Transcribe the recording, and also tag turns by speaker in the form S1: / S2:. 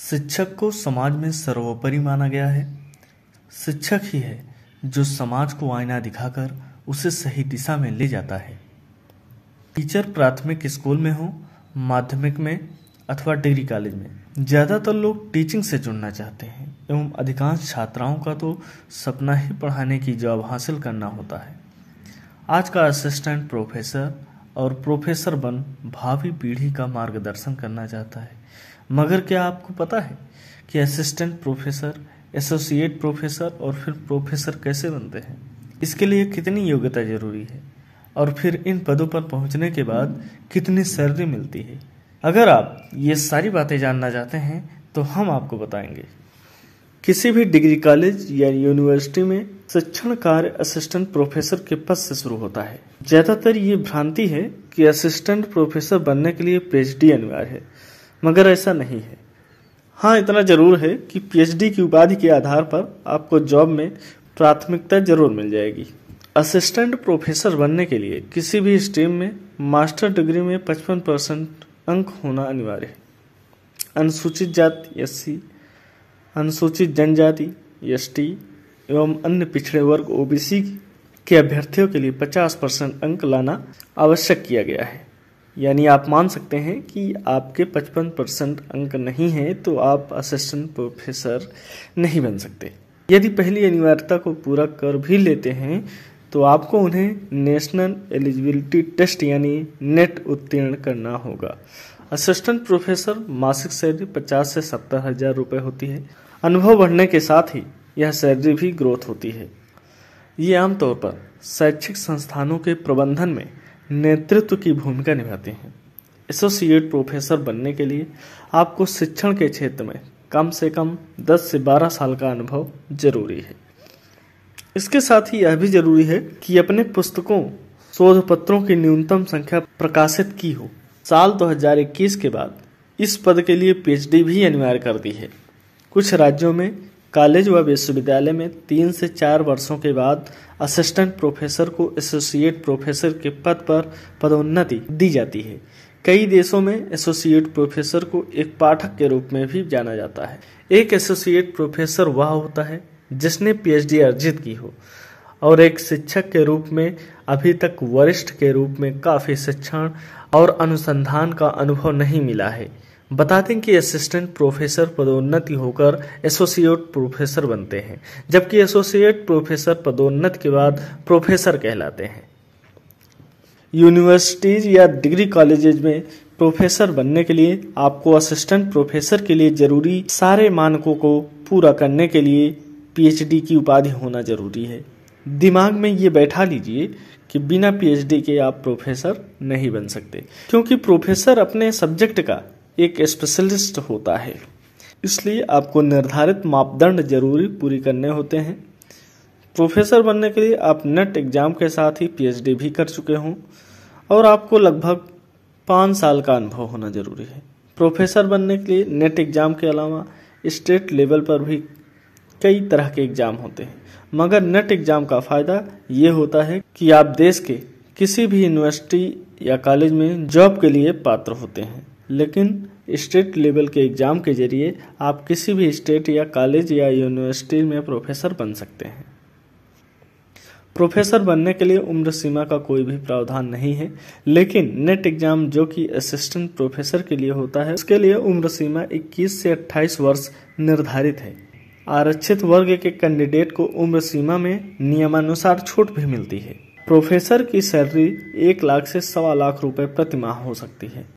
S1: शिक्षक को समाज में सर्वोपरि माना गया है शिक्षक ही है जो समाज को आईना दिखाकर उसे सही दिशा में ले जाता है टीचर प्राथमिक स्कूल में हो माध्यमिक में अथवा डिग्री कॉलेज में ज़्यादातर लोग टीचिंग से जुड़ना चाहते हैं एवं अधिकांश छात्राओं का तो सपना ही पढ़ाने की जॉब हासिल करना होता है आज का असिस्टेंट प्रोफेसर और प्रोफेसर बन भावी पीढ़ी का मार्गदर्शन करना चाहता है मगर क्या आपको पता है कि असिस्टेंट प्रोफेसर एसोसिएट प्रोफेसर और फिर प्रोफेसर कैसे बनते हैं इसके लिए कितनी योग्यता जरूरी है और फिर इन पदों पर पहुंचने के बाद कितनी सैलरी मिलती है अगर आप ये सारी बातें जानना चाहते हैं तो हम आपको बताएंगे किसी भी डिग्री कॉलेज या यूनिवर्सिटी में शिक्षण कार्य असिस्टेंट प्रोफेसर के पद से शुरू होता है ज्यादातर ये भ्रांति है कि असिस्टेंट प्रोफेसर बनने के लिए पीएचडी अनिवार्य है मगर ऐसा नहीं है हाँ इतना ज़रूर है कि पीएचडी की उपाधि के आधार पर आपको जॉब में प्राथमिकता जरूर मिल जाएगी असिस्टेंट प्रोफेसर बनने के लिए किसी भी स्ट्रीम में मास्टर डिग्री में 55 परसेंट अंक होना अनिवार्य है अनुसूचित जाति एस अनुसूचित जनजाति एस एवं अन्य पिछड़े वर्ग ओबीसी के अभ्यर्थियों के लिए 50 परसेंट अंक लाना आवश्यक किया गया है यानी आप मान सकते हैं कि आपके 55 परसेंट अंक नहीं हैं तो आप असिस्टेंट प्रोफेसर नहीं बन सकते यदि पहली अनिवार्यता को पूरा कर भी लेते हैं तो आपको उन्हें नेशनल एलिजिबिलिटी टेस्ट यानी नेट उत्तीर्ण करना होगा असिस्टेंट प्रोफेसर मासिक सैलरी 50 से सत्तर हजार रुपये होती है अनुभव बढ़ने के साथ ही यह सैलरी भी ग्रोथ होती है ये आमतौर पर शैक्षिक संस्थानों के प्रबंधन में नेतृत्व की भूमिका निभाते हैं एसोसिएट प्रोफेसर बनने के लिए आपको शिक्षण के क्षेत्र में कम से कम 10 से 12 साल का अनुभव जरूरी है इसके साथ ही यह भी जरूरी है कि अपने पुस्तकों शोध पत्रों की न्यूनतम संख्या प्रकाशित की हो साल 2021 के बाद इस पद के लिए पीएचडी भी अनिवार्य कर दी है कुछ राज्यों में कॉलेज व विश्वविद्यालय में तीन से चार वर्षों के बाद असिस्टेंट प्रोफेसर को एसोसिएट प्रोफेसर के पद पर पदोन्नति दी जाती है कई देशों में एसोसिएट प्रोफेसर को एक पाठक के रूप में भी जाना जाता है एक एसोसिएट प्रोफेसर वह होता है जिसने पीएचडी अर्जित की हो और एक शिक्षक के रूप में अभी तक वरिष्ठ के रूप में काफ़ी शिक्षण और अनुसंधान का अनुभव नहीं मिला है बता दें कि असिस्टेंट प्रोफेसर पदोन्नति होकर एसोसिएट प्रोफेसर बनते हैं जबकि एसोसिएट प्रोफेसर पदोन्नत के बाद प्रोफेसर कहलाते हैं यूनिवर्सिटीज या डिग्री कॉलेजेज में प्रोफेसर बनने के लिए आपको असिस्टेंट प्रोफेसर के लिए जरूरी सारे मानकों को पूरा करने के लिए पीएचडी की उपाधि होना जरूरी है दिमाग में ये बैठा लीजिए कि बिना पीएचडी के आप प्रोफेसर नहीं बन सकते क्योंकि प्रोफेसर अपने सब्जेक्ट का एक स्पेशलिस्ट होता है इसलिए आपको निर्धारित मापदंड जरूरी पूरी करने होते हैं प्रोफेसर बनने के लिए आप नेट एग्ज़ाम के साथ ही पीएचडी भी कर चुके हों और आपको लगभग पाँच साल का अनुभव होना जरूरी है प्रोफेसर बनने के लिए नेट एग्ज़ाम के अलावा स्टेट लेवल पर भी कई तरह के एग्ज़ाम होते हैं मगर नेट एग्ज़ाम का फ़ायदा ये होता है कि आप देश के किसी भी यूनिवर्सिटी या कॉलेज में जॉब के लिए पात्र होते हैं लेकिन स्टेट लेवल के एग्ज़ाम के ज़रिए आप किसी भी स्टेट या कॉलेज या यूनिवर्सिटी में प्रोफेसर बन सकते हैं प्रोफेसर बनने के लिए उम्र सीमा का कोई भी प्रावधान नहीं है लेकिन नेट एग्जाम जो कि असिस्टेंट प्रोफेसर के लिए होता है उसके लिए उम्र सीमा 21 से 28 वर्ष निर्धारित है आरक्षित वर्ग के कैंडिडेट को उम्र सीमा में नियमानुसार छूट भी मिलती है प्रोफेसर की सैलरी एक लाख से सवा लाख रुपए प्रति माह हो सकती है